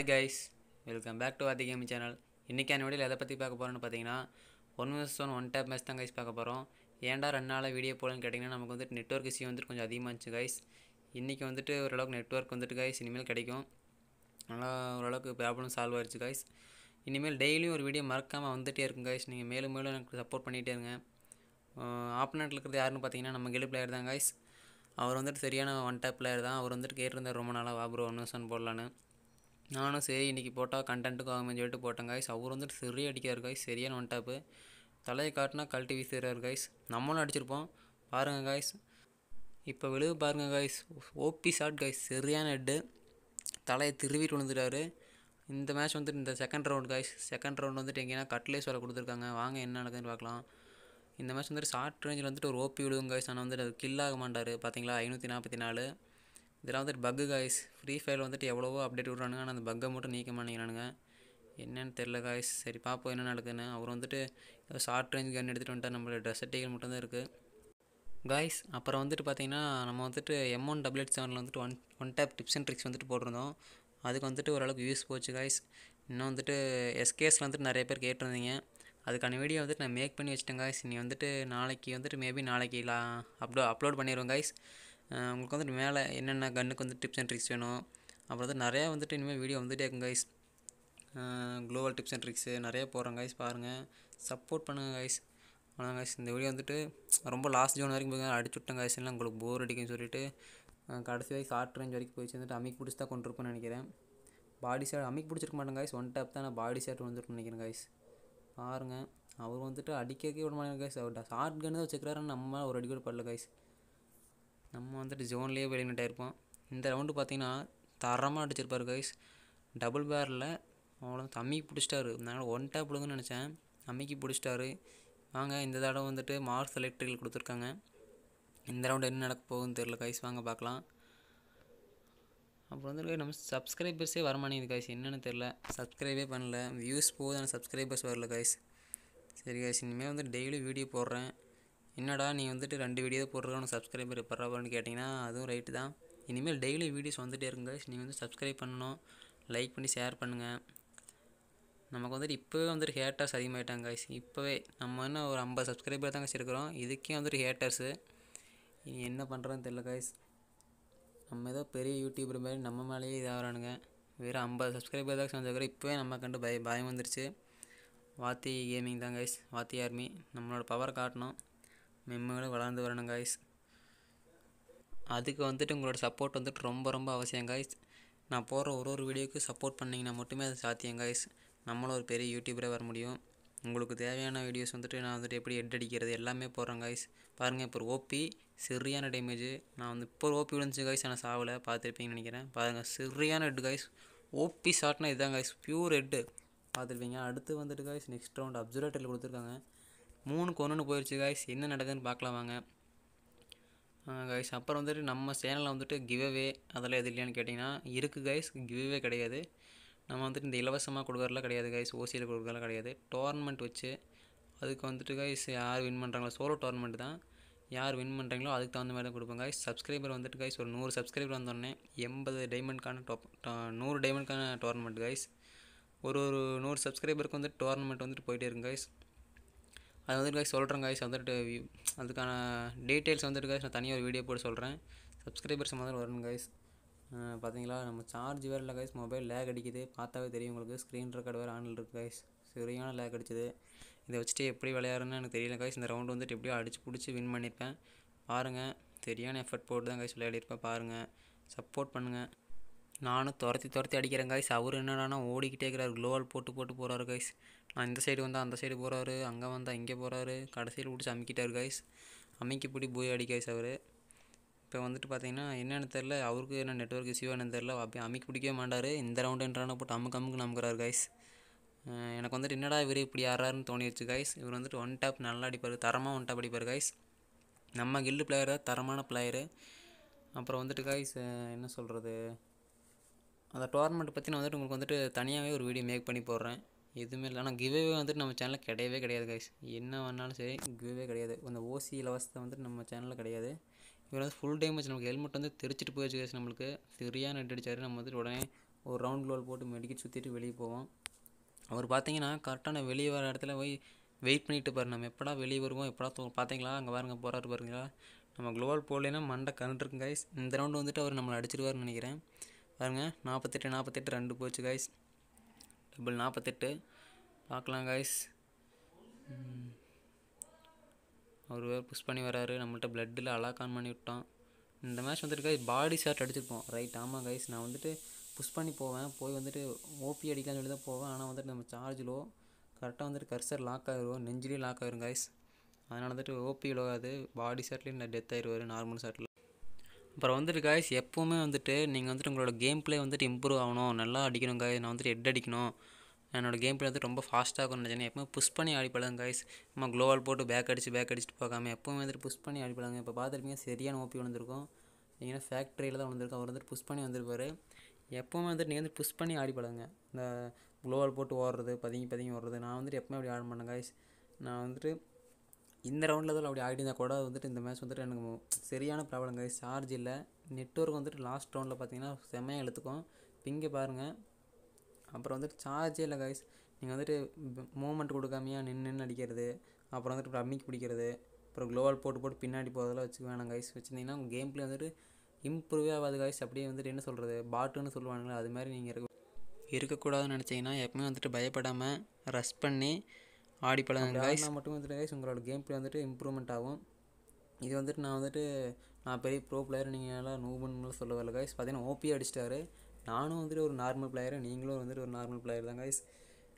hi guys welcome back to Vaathi gaming channel இன்றைக்கி அந்த வீடியோவில் எதை பற்றி பார்க்க போகிறோன்னு பார்த்தீங்கன்னா one miss one one tap match தான் கைஸ் பார்க்க போகிறோம் ஏன்டா ரெண்டு நாளாக வீடியோ போகலன்னு கேட்டிங்கன்னா நமக்கு வந்துட்டு நெட்ஒர்க் இஷ்யூ வந்துட்டு கொஞ்சம் அதிகமாக இருந்துச்சு கைஸ் இன்றைக்கி வந்துட்டு ஓரளவுக்கு நெட்ஒர்க் வந்துட்டு கைஸ் இனிமேல் கிடைக்கும் நல்லா ஓரளவுக்கு ப்ராப்ளம் சால்வ் ஆயிடுச்சு கைஸ் இனிமேல் டெய்லியும் ஒரு வீடியோ மறக்காமல் வந்துகிட்டே இருக்கும் கைஸ் நீங்கள் மேலும் மேலும் எனக்கு சப்போர்ட் பண்ணிகிட்டே இருங்க ஆப்னெட்டில் இருக்கிறது யாருன்னு பார்த்தீங்கன்னா நம்ம கெலு பிளேயர் தான் கைஸ் அவர் வந்துட்டு சரியான ஒன் டேப் பிளேயர் தான் அவர் வந்துட்டு கேட்டிருந்தார் ரொம்ப நாளாக வாப்ரோ ஒன்று போடலான்னு நானும் சரி இன்றைக்கி போட்டால் கண்டென்ட்டுக்கு ஆகும்னு சொல்லிட்டு போட்டேன் காய்ஸ் அவர் வந்துட்டு சிறிய அடிக்கிறார் காய்ஸ் சரியான ஒன் தலையை காட்டினா கழட்டி வீசுகிறார் காய்ஸ் நம்மளும் அடிச்சிருப்போம் பாருங்கள் காய்ஸ் இப்போ விழுவு பாருங்கள் காய்ஸ் ஓபி ஷாட் காய்ஸ் சரியான ஹெட்டு தலையை திருவிட்டு விழுந்துட்டாரு இந்த மேட்ச் வந்துட்டு இந்த second round guys second round வந்துட்டு எங்கேனா கட்லேஸ் சொல்ல கொடுத்துருக்காங்க வாங்க என்ன நடக்குதுன்னு பார்க்கலாம் இந்த மேட்ச் வந்துட்டு ஷார்ட் ரேஞ்சில் வந்துட்டு ஒரு ஓபி விழுவுங்க காய்ஸ் ஆனால் வந்துட்டு அது கில் ஆக மாட்டார் பார்த்தீங்களா ஐநூற்றி நாற்பத்தி நாலு இதெல்லாம் வந்துட்டு பக்கு காய்ஸ் ஃப்ரீ ஃபயர் வந்துட்டு எவ்வளவோ அப்டேட் விட்றானுங்க ஆனால் அந்த பக்கை மட்டும் நீக்க மாட்டேங்கிறானுங்க என்னென்னு தெரில காய்ஸ் சரி பார்ப்போம் என்ன நடக்குதுன்னு அவர் வந்துட்டு ஏதோ ஷார்ட் ரேஞ்ச் கன் எடுத்துகிட்டு வந்துட்டார் நம்மளோட ட்ரெஸ் அட்டைகள் தான் இருக்குது காய்ஸ் அப்புறம் வந்துட்டு பார்த்திங்கன்னா நம்ம வந்துட்டு எம் ஒன் டபுள் எயிட் செவனில் வந்துட்டு one one tap tips and tricks வந்துட்டு போட்டிருந்தோம் அதுக்கு வந்துட்டு ஓரளவுக்கு யூஸ் போச்சு காய்ஸ் இன்னும் வந்துட்டு எஸ்கேஸில் வந்துட்டு நிறைய பேர் கேட்டிருந்தீங்க அதுக்கான வீடியோ வந்துட்டு நான் மேக் பண்ணி வச்சுட்டேன் காய்ஸ் நீ வந்துட்டு நாளைக்கு வந்துட்டு மேபி நாளைக்கு அப்டோ அப்லோட் பண்ணிடுவேன் காய்ஸ் உங்களுக்கு வந்துட்டு மேலே என்னென்ன கன்னுக்கு வந்து டிப்ஸ் அண்ட் ட்ரிக்ஸ் வேணும் அப்புறம் வந்து நிறையா வந்துட்டு இனிமேல் வீடியோ வந்துகிட்டே இருக்கும் guys global tips and tricks நிறைய போகிறேன் கைஸ் பாருங்கள் சப்போர்ட் பண்ணுங்கள் கைஸ் ஆனால் கைஸ் இந்த வீடியோ வந்துட்டு ரொம்ப லாஸ்ட் ஜோன் வரைக்கும் போய் அடிச்சு விட்டேன் கைஸ் எல்லாம் உங்களுக்கு போர் அடிக்குன்னு சொல்லிட்டு கடைசி வரைக்கும் ஆர்ட் ரேஞ்ச் வரைக்கும் போய் சேர்ந்துட்டு அமைக்கு பிடிச்சி தான் கொண்டு இருப்பேன்னு நினைக்கிறேன் பாடி ஷர்ட் அமைக்கு பிடிச்சிருக்க மாட்டேன் கைஸ் ஒன் டேப் தான் நான் பாடி ஷர்ட் வந்துட்டு நினைக்கிறேன் கைஸ் பாருங்கள் அவர் வந்துட்டு அடிக்கவே விட மாட்டேங்க கைஸ் அவர் ஷார்ட் கன்னு தான் வச்சுக்கிறாரு நம்ம ஒரு அடி கூட படல கைஸ் நம்ம வந்துட்டு ஜோன்லேயே வெளிநாட்டாக இருப்போம் இந்த ரவுண்டு பார்த்தீங்கன்னா தரமாக அடிச்சிருப்பார் கைஸ் டபுள் பேரில் அவ்வளோ தம்மிக்கு பிடிச்சிட்டாரு அதனால் ஒன் டேப் விழுங்குன்னு நினச்சேன் அம்மிக்கு பிடிச்சிட்டாரு வாங்க இந்த தடவை வந்துட்டு மார்ஸ் எலக்ட்ரிகல் கொடுத்துருக்காங்க இந்த ரவுண்டு என்ன நடக்க போகுதுன்னு தெரில கைஸ் வாங்க பார்க்கலாம் அப்புறம் வந்து நம்ம சப்ஸ்கிரைபர்ஸே வரமாட்டேங்குது கைஸ் என்னென்னு தெரில சப்ஸ்கிரைபே பண்ணல வியூஸ் போகுது ஆனால் சப்ஸ்கிரைபர்ஸ் வரல கைஸ் சரி கைஸ் இனிமேல் வந்து டெய்லி வீடியோ போடுறேன் என்னடா நீ வந்துட்டு ரெண்டு வீடியோ போடுற உனக்கு சப்ஸ்கிரைபர் பரவாயில்லன்னு கேட்டிங்கன்னா அதுவும் ரைட்டு தான் இனிமேல் டெய்லி வீடியோஸ் வந்துகிட்டே இருங்க நீங்கள் வந்து சப்ஸ்கிரைப் பண்ணணும் லைக் பண்ணி ஷேர் பண்ணுங்கள் நமக்கு வந்துட்டு இப்போவே வந்துட்டு ஹேட்டர்ஸ் அதிகமாகிட்டாங்க காய்ஸ் இப்போவே நம்ம என்ன ஒரு ஐம்பது சப்ஸ்கிரைபர் தான் வச்சுருக்கிறோம் இதுக்கே வந்துட்டு ஹேட்டர்ஸு இனி என்ன பண்ணுறோன்னு தெரில காய்ஸ் நம்ம ஏதோ பெரிய யூடியூபர் மாதிரி நம்ம மேலேயே இதாகிறானுங்க வேறு ஐம்பது சப்ஸ்கிரைபர் தான் வச்சுருக்கிறோம் இப்போவே நம்ம கண்டு பய பயம் வந்துருச்சு வாத்தி கேமிங் தான் காய்ஸ் வாத்தி ஆர்மி நம்மளோட பவர் காட்டணும் மென்மேலும் வளர்ந்து வரணும் காய்ஸ் அதுக்கு வந்துட்டு உங்களோட சப்போர்ட் வந்துட்டு ரொம்ப ரொம்ப அவசியம் காய்ஸ் நான் போடுற ஒரு ஒரு வீடியோவுக்கு சப்போர்ட் பண்ணிங்கன்னா மட்டுமே அது சாத்தியம் காய்ஸ் நம்மளும் ஒரு பெரிய யூடியூபரே வர முடியும் உங்களுக்கு தேவையான வீடியோஸ் வந்துட்டு நான் வந்துட்டு எப்படி எட் அடிக்கிறது எல்லாமே போடுறேன் காய்ஸ் பாருங்கள் இப்போ ஓபி சிறியான டேமேஜ் நான் வந்து இப்போ ஓபி விழுந்துச்சு காய்ஸ் ஆனால் சாவலை பார்த்துருப்பீங்கன்னு நினைக்கிறேன் பாருங்கள் சிறியான ஹெட் காய்ஸ் ஓபி ஷாட்னா இதுதான் காய்ஸ் ப்யூர் ஹெட்டு பார்த்துருப்பீங்க அடுத்து வந்துட்டு காய்ஸ் நெக்ஸ்ட் ரவுண்ட் அப்சர்வேட்டரில் கொடுத்துருக்காங்க மூணுக்கு ஒன்றுன்னு போயிடுச்சு காய்ஸ் என்ன நடக்குதுன்னு பார்க்கலாம் வாங்க கைஸ் அப்புறம் வந்துட்டு நம்ம சேனலில் வந்துட்டு கிவ்அவே அதெல்லாம் எது இல்லையான்னு கேட்டிங்கன்னா இருக்குது கைஸ் கிவ்அவே கிடையாது நம்ம வந்துட்டு இந்த இலவசமாக கொடுக்குறதுலாம் கிடையாது கைஸ் ஓசியில் கொடுக்குறதுலாம் கிடையாது டோர்னமெண்ட் வச்சு அதுக்கு வந்துட்டு கைஸ் யார் வின் பண்ணுறாங்களோ சோலோ டோர்னமெண்ட் தான் யார் வின் பண்ணுறீங்களோ அதுக்கு தகுந்த மாதிரி தான் கொடுப்போம் கைஸ் சப்ஸ்கிரைபர் வந்துட்டு கைஸ் ஒரு நூறு சப்ஸ்கிரைபர் வந்தோடனே எண்பது டைமண்ட்கான டோப் நூறு டைமண்ட்கான டோர்னமெண்ட் கைஸ் ஒரு ஒரு நூறு சப்ஸ்கிரைபருக்கு வந்துட்டு டோர்னமெண்ட் வந்துட்டு போயிட்டே இருக்கும் கைஸ் அது வந்துட்டு காய்ஸ் சொல்கிறேன் காய்ஸ் வந்துட்டு அதுக்கான டீட்டெயில்ஸ் வந்துட்டு காய்ஸ் நான் தனியாக ஒரு வீடியோ போட்டு சொல்கிறேன் சப்ஸ்கிரைபர்ஸ் மாதிரி வரணும் காய்ஸ் பார்த்தீங்களா நம்ம சார்ஜ் வேறு இல்லை காய்ஸ் மொபைல் லேக் அடிக்குது பார்த்தாவே தெரியும் உங்களுக்கு ஸ்க்ரீன் ரெக்கார்டு வேறு ஆனில் இருக்குது காய்ஸ் சரியான லேக் அடிச்சது இதை வச்சுட்டு எப்படி விளையாடுறேன்னு எனக்கு தெரியல காய்ஸ் இந்த ரவுண்டு வந்துட்டு எப்படியோ அடிச்சு பிடிச்சி வின் பண்ணியிருப்பேன் பாருங்கள் சரியான எஃபர்ட் போட்டு தான் காய்ஸ் விளையாடிருப்பேன் பாருங்கள் சப்போர்ட் பண்ணுங்கள் நானும் துரத்தி துரத்தி அடிக்கிறேன் காய்ஸ் அவர் என்னடானா ஓடிக்கிட்டே இருக்கிறார் க்ளோவால் போட்டு போட்டு போகிறாரு காய்ஸ் நான் இந்த சைடு வந்தால் அந்த சைடு போகிறாரு அங்கே வந்தால் இங்கே போகிறாரு கடைசியில் பிடிச்சி அமுக்கிட்டார் கைஸ் அமைக்க பிடி போய் அடி காய்ஸ் அவர் இப்போ வந்துட்டு பார்த்தீங்கன்னா என்னென்னு தெரில அவருக்கு என்ன நெட்ஒர்க் இஷ்யூ என்னன்னு தெரில அப்படியே அமைக்க பிடிக்கவே மாட்டார் இந்த ரவுண்ட் என்றான போட்டு அமுக்கு அமுக்கு நம்புகிறார் கைஸ் எனக்கு வந்துட்டு என்னடா இவர் இப்படி யாராருன்னு தோணிடுச்சு கைஸ் இவர் வந்துட்டு ஒன் டேப் நல்லா அடிப்பார் தரமாக ஒன் டேப் அடிப்பார் கைஸ் நம்ம கில்லு பிளேயரு தரமான பிளேயரு அப்புறம் வந்துட்டு கைஸ் என்ன சொல்கிறது அந்த டோர்னமெண்ட் பற்றி நான் வந்துட்டு உங்களுக்கு வந்துட்டு தனியாகவே ஒரு வீடியோ மேக் பண்ணி போடுறேன் எதுவுமே இல்லை ஆனால் கிவ்வே வந்துட்டு நம்ம சேனலில் கிடையவே கிடையாது கைஸ் என்ன வேணாலும் சரி கிவ்வே கிடையாது அந்த ஓசி இலவசத்தை வந்துட்டு நம்ம சேனலில் கிடையாது இவர் வந்து ஃபுல் டைம் வச்சு நமக்கு ஹெல்மெட் வந்து தெரிச்சிட்டு போயிடுச்சு கைஸ் நம்மளுக்கு ஃப்ரீயாக நெட் அடித்தார் நம்ம வந்துட்டு உடனே ஒரு ரவுண்ட் க்ளோல் போட்டு மெடிக்கி சுற்றிட்டு வெளியே போவோம் அவர் பார்த்தீங்கன்னா கரெக்டான வெளியே வர இடத்துல போய் வெயிட் பண்ணிட்டு பாரு நம்ம எப்படா வெளியே வருவோம் எப்படா தோ பார்த்தீங்களா அங்கே பாருங்க போகிறாரு பாருங்களா நம்ம க்ளோவல் போடலைன்னா மண்டை கண்டுருக்கும் கைஸ் இந்த ரவுண்டு வந்துட்டு அவர் நம்மளை அடிச்சிருவார்னு நினைக்கிறேன் பாருங்கள் நாற்பத்தெட்டு நாற்பத்தெட்டு ரெண்டு போச்சு கைஸ் டபுள் நாற்பத்தெட்டு பார்க்கலாம் காய்ஸ் அவர் வேறு புஷ் பண்ணி வராரு நம்மள்ட்ட பிளட்டில் அலாக்கான் பண்ணி விட்டோம் இந்த மேட்ச் வந்துட்டு காய்ஸ் பாடி ஷாட் அடிச்சிருப்போம் ரைட் ஆமாம் கைஸ் நான் வந்துட்டு புஷ் பண்ணி போவேன் போய் வந்துட்டு ஓபி அடிக்கலாம்னு சொல்லி தான் போவேன் ஆனால் வந்துட்டு நம்ம சார்ஜிலோ கரெக்டாக வந்துட்டு கர்சர் லாக் ஆகிரும் நெஞ்சிலேயே லாக் ஆகிரும் கைஸ் அதனால் வந்துட்டு ஓபி விழுகாது பாடி ஷாட்லேயும் டெத் ஆகிடுவார் நார்மல் ஷாட்டில் அப்புறம் வந்துட்டு காய்ஸ் எப்போவுமே வந்துட்டு நீங்கள் வந்துட்டு உங்களோட கேம் பிளே வந்துட்டு இம்ப்ரூவ் ஆகணும் நல்லா அடிக்கணும் காய்ஸ் நான் வந்துட்டு ஹெட் அடிக்கணும் என்னோடய கேம் பிளே வந்து ரொம்ப ஃபாஸ்ட்டாக இருக்கும் நினச்சேன் எப்பவுமே புஷ் பண்ணி ஆடி காய்ஸ் நம்ம க்ளோவால் போட்டு பேக் அடித்து பேக் அடிச்சுட்டு பார்க்காம எப்போவுமே வந்துட்டு புஷ் பண்ணி ஆடிப்படாங்க இப்போ பார்த்துருப்பீங்க சரியான ஓப்பி வந்திருக்கும் நீங்கள் ஃபேக்ட்ரியில் தான் வந்திருக்கும் அவர் வந்துட்டு புஷ் பண்ணி வந்திருப்பார் எப்போவுமே வந்துட்டு நீங்கள் வந்து புஷ் பண்ணி ஆடி இந்த க்ளோவால் போட்டு ஓடுறது பதுங்கி பதுங்கி ஓடுறது நான் வந்துட்டு எப்பவுமே அப்படி ஆட மாட்டேன் காய்ஸ் நான் வந்துட்டு இந்த ரவுண்டில் தான் அப்படி ஆகிட்டு இருந்தால் கூட வந்துட்டு இந்த மேட்ச் வந்துட்டு எனக்கு சரியான ப்ராப்ளம் கை சார்ஜ் இல்லை நெட்ஒர்க் வந்துட்டு லாஸ்ட் ரவுண்டில் பார்த்தீங்கன்னா செம்மையாக எழுத்துக்கும் பிங்கி பாருங்கள் அப்புறம் வந்துட்டு சார்ஜே இல்லை கைஸ் நீங்கள் வந்துட்டு மூமெண்ட் கொடுக்காமையாக நின்று நின்று அடிக்கிறது அப்புறம் வந்துட்டு ரம்மிக்கு பிடிக்கிறது அப்புறம் க்ளோவால் போட்டு போட்டு பின்னாடி போகிறதெல்லாம் வச்சுக்க வேணாம் கைஸ் வச்சுருந்தீங்கன்னா கேம் பிளே வந்துட்டு இம்ப்ரூவே ஆகாது கைஸ் அப்படியே வந்துட்டு என்ன சொல்கிறது பாட்டுன்னு சொல்லுவாங்களே அது மாதிரி நீங்கள் இருக்க இருக்கக்கூடாதுன்னு நினச்சிங்கன்னா எப்பவுமே வந்துட்டு பயப்படாமல் ரஷ் பண்ணி ஆடி பழகுங்க கைஸ் மட்டும் வந்துட்டு கைஸ் உங்களோட கேம் பிளே வந்துட்டு இம்ப்ரூவ்மெண்ட் ஆகும் இது வந்துட்டு நான் வந்துட்டு நான் பெரிய ப்ரோ பிளேயர் நீங்கள் எல்லாம் நூபன்னு சொல்ல வரல கைஸ் பார்த்தீங்கன்னா ஓபி அடிச்சிட்டாரு நானும் வந்துட்டு ஒரு நார்மல் பிளேயரு நீங்களும் வந்துட்டு ஒரு நார்மல் பிளேயர் தான் கைஸ்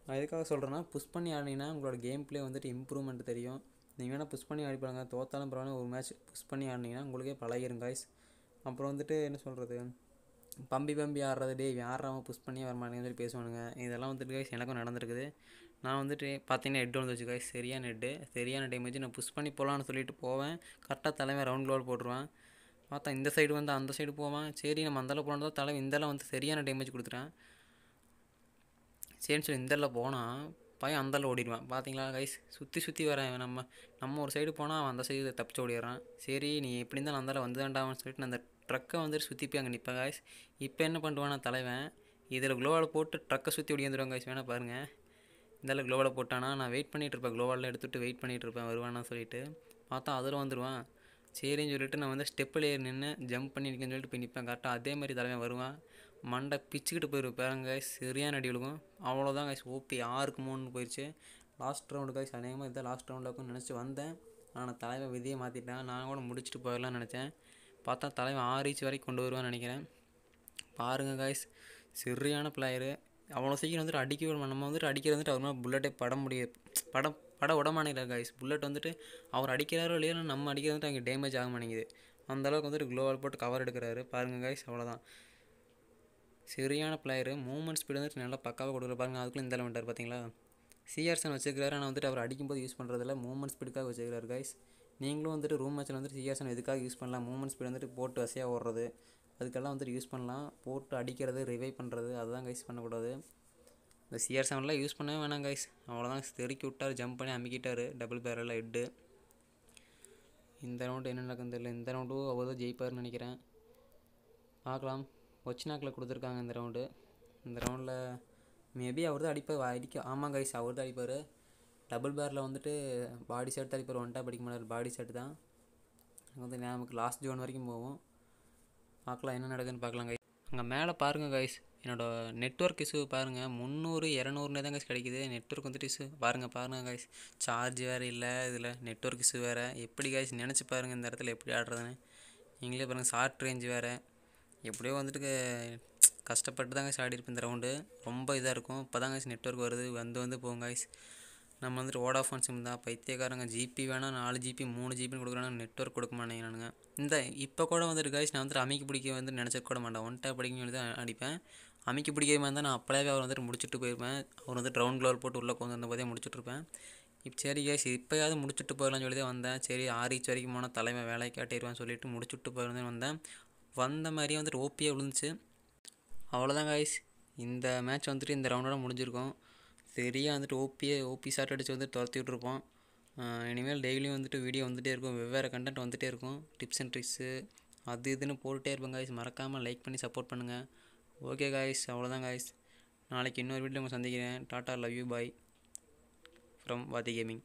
நான் எதுக்காக சொல்கிறேன்னா புஷ் பண்ணி ஆடினீங்கன்னா உங்களோட கேம் பிளே வந்துட்டு இம்ப்ரூவ்மெண்ட் தெரியும் நீங்கள் வேணால் புஷ் பண்ணி ஆடிப்பாங்க தோத்தாலும் பரவாயில்ல ஒரு மேட்ச் புஷ் பண்ணி ஆடினீங்கன்னா உங்களுக்கே பழகிடும் கைஸ் அப்புறம் வந்துட்டு என்ன சொல்கிறது பம்பி பம்பி ஆடுறது டே யாராவது புஷ் பண்ணி வர மாட்டேங்குது சொல்லி பேசுவானுங்க இதெல்லாம் வந்துட்டு கைஸ் எனக்கும் நடந்திருக்குது நான் வந்துட்டு பார்த்தீங்கன்னா ஹெட் வந்து வச்சுக்கோ சரியான ஹெட்டு சரியான வச்சு நான் புஷ் பண்ணி போகலான்னு சொல்லிட்டு போவேன் கரெக்டாக தலைவன் ரவுண்ட் க்ளோல் போட்டுருவேன் பார்த்தா இந்த சைடு வந்து அந்த சைடு போவேன் சரி நம்ம அந்தளவு போனதோ தலைவன் இந்தளவு வந்து சரியான டேமேஜ் கொடுத்துட்டேன் சரின்னு சொல்லி இந்தளவு போனால் பையன் அந்தளவு ஓடிடுவேன் பார்த்தீங்களா கைஸ் சுற்றி சுற்றி வரேன் நம்ம நம்ம ஒரு சைடு போனால் அவன் அந்த சைடு தப்பிச்சு ஓடிடுறான் சரி நீ எப்படி இருந்தாலும் அந்தளவு வந்து வேண்டாம்னு சொல்லிட்டு நான் அந்த ட்ரக்கை வந்துட்டு சுற்றி போய் அங்கே நிற்பேன் காய்ஸ் இப்போ என்ன பண்ணுவான் தலைவன் இதில் குளோவால் போட்டு ட்ரக்கை சுற்றி ஓடி வந்துடுவாங்க காய்ஸ் வேணால் பாருங்கள் இந்தால க்ளோவால் போட்டானா நான் வெயிட் பண்ணிகிட்ருப்பேன் க்ளோவலில் எடுத்துகிட்டு வெயிட் பண்ணிகிட்ருப்பேன் வருவானான்னு சொல்லிட்டு பார்த்தா அதில் வந்துடுவான் சரின்னு சொல்லிட்டு நான் வந்து ஸ்டெப்பில் ஏறி நின்று ஜம்ப் பண்ணியிருக்கேன்னு சொல்லிட்டு போய் நிற்பேன் கரெக்டாக அதே மாதிரி தலைமை வருவான் மண்டை பிச்சுக்கிட்டு போயிருப்பேன் கைஸ் சரியான அடி விழுகும் அவ்வளோதான் கைஸ் ஓப்பி யாருக்கு மூணுன்னு போயிடுச்சு லாஸ்ட் ரவுண்டு கைஸ் அநேகமாக இதுதான் லாஸ்ட் ரவுண்டில் நினச்சி வந்தேன் ஆனால் தலைவன் விதியை மாற்றிட்டேன் நான் கூட முடிச்சுட்டு போயிடலாம்னு நினச்சேன் பார்த்தா தலைவன் ஆறு ரீச் வரைக்கும் கொண்டு வருவான்னு நினைக்கிறேன் பாருங்கள் காய்ஸ் சரியான பிளேயரு அவ்வளோ சீக்கிரம் வந்துட்டு அடிக்க நம்ம வந்துட்டு அடிக்கிற வந்துட்டு அவர் மாதிரி புல்லட்டே பட முடியாது படம் படம் உடமானிக்கிறார் கைஸ் புல்லட் வந்துட்டு அவர் அடிக்கிறாரோ இல்லையோ நம்ம அடிக்கிறது வந்துட்டு அங்கே டேமேஜ் ஆக மாட்டேங்குது அந்தளவுக்கு வந்துட்டு க்ளோவால் போட்டு கவர் எடுக்கிறாரு பாருங்கள் கைஸ் அவ்வளோதான் சரியான பிளேயரு மூமெண்ட் ஸ்பீடு வந்துட்டு நல்லா பக்காவாக கொடுக்குற பாருங்க அதுக்குள்ளே இந்த வந்துட்டார் பார்த்தீங்களா சிஆர்சன் வச்சுக்கிறாரு ஆனால் வந்துட்டு அவர் அடிக்கும்போது யூஸ் பண்ணுறதில்ல மூமெண்ட் ஸ்பீடுக்காக வச்சுக்கிறார் கைஸ் நீங்களும் வந்துட்டு ரூம் மேட்ச்சில் வந்துட்டு சிஆர்சன் எதுக்காக யூஸ் பண்ணலாம் மூமெண்ட் ஸ்பீடு வந்துட்டு போட்டு வசையாக ஓடுறது அதுக்கெல்லாம் வந்துட்டு யூஸ் பண்ணலாம் போட்டு அடிக்கிறது ரிவைவ் பண்ணுறது அதுதான் கைஸ் பண்ணக்கூடாது இந்த சிஆர் செவன்லாம் யூஸ் பண்ணவே வேணாம் கைஸ் அவ்வளோதான் தெருக்கி விட்டார் ஜம்ப் பண்ணி அமுக்கிட்டார் டபுள் பேரலில் ஹெட்டு இந்த ரவுண்டு என்ன நடக்குன்னு தெரியல இந்த ரவுண்டும் அவர் ஜெயிப்பார்னு நினைக்கிறேன் பார்க்கலாம் ஒச்சினாக்கில் கொடுத்துருக்காங்க இந்த ரவுண்டு இந்த ரவுண்டில் மேபி அவர் தான் அடிப்பார் அடிக்க ஆமாம் கைஸ் அவர் தான் அடிப்பார் டபுள் பேரில் வந்துட்டு பாடி ஷர்ட் தான் அடிப்பார் ஒன்ட்டாக படிக்க மாட்டார் பாடி ஷர்ட் தான் வந்து நமக்கு லாஸ்ட் ஜோன் வரைக்கும் போவோம் பார்க்கலாம் என்ன நடக்குதுன்னு பார்க்கலாம் கைஸ் அங்கே மேலே பாருங்கள் கைஸ் என்னோட நெட்ஒர்க் இஷ்யூ பாருங்கள் முந்நூறு இரநூறுனே தான் கைஸ் கிடைக்குது நெட்ஒர்க் வந்துட்டு இஷ்யூ பாருங்கள் பாருங்கள் கைஸ் சார்ஜ் வேறு இல்லை இதில் நெட்ஒர்க் இஷ்யூ வேறு எப்படி கைஸ் நினச்சி பாருங்கள் இந்த இடத்துல எப்படி ஆடுறதுன்னு நீங்களே பாருங்கள் ஷார்ட் ரேஞ்ச் வேறு எப்படியோ வந்துட்டு கஷ்டப்பட்டு தான் கைஸ் ஆடிருப்பேன் இந்த ரவுண்டு ரொம்ப இதாக இருக்கும் இப்போ தான் கைஸ் நெட்ஒர்க் வருது வந்து வந்து போங்க கைஸ் நம்ம வந்துட்டு ஓடாஃபோன் சிம் தான் பைத்தியக்காரங்க ஜிபி வேணால் நாலு ஜிபி மூணு ஜிபின்னு கொடுக்குறாங்க நெட்ஒர்க் கொடுக்க மாட்டேங்கிறானுங்க இந்த இப்போ கூட வந்துட்டு கைஸ் நான் வந்துட்டு அமைக்க பிடிக்க வந்து நினச்சிக்க கூட மாட்டேன் ஒன் டேப் அடிக்கணும் சொல்லி தான் அடிப்பேன் அமைக்க மாதிரி இருந்தால் நான் அப்போவே அவர் வந்துட்டு முடிச்சுட்டு போயிருப்பேன் அவர் வந்து ரவுண்ட் க்ளோர் போட்டு உள்ளே கொண்டு வந்த போதே இருப்பேன் இப்போ சரி கேஸ் இப்போயாவது முடிச்சுட்டு போயிடலாம்னு சொல்லி தான் வந்தேன் சரி ஆரிச்சு வரைக்கும் போனால் தலைமை வேலைக்கு காட்டிடுவேன் சொல்லிட்டு முடிச்சுட்டு போயிருந்தேன் வந்தேன் வந்த மாதிரியே வந்துட்டு ஓப்பியாக விழுந்துச்சு அவ்வளோதான் காய்ஸ் இந்த மேட்ச் வந்துட்டு இந்த ரவுண்டோட முடிஞ்சிருக்கும் சரியாக வந்துட்டு ஓபியே ஓபி ஷார்ட் அடித்து வந்துட்டு துரத்தி விட்ருப்போம் இனிமேல் டெய்லியும் வந்துட்டு வீடியோ வந்துகிட்டே இருக்கும் வெவ்வேறு கண்டென்ட் வந்துகிட்டே இருக்கும் டிப்ஸ் அண்ட் ட்ரிக்ஸு அது இதுன்னு போட்டுகிட்டே இருப்பேன் காய்ஸ் மறக்காமல் லைக் பண்ணி சப்போர்ட் பண்ணுங்கள் ஓகே காய்ஸ் அவ்வளோதான் காய்ஸ் நாளைக்கு இன்னொரு வீட்டில் உங்களை சந்திக்கிறேன் டாட்டா love you bye from Vaathi gaming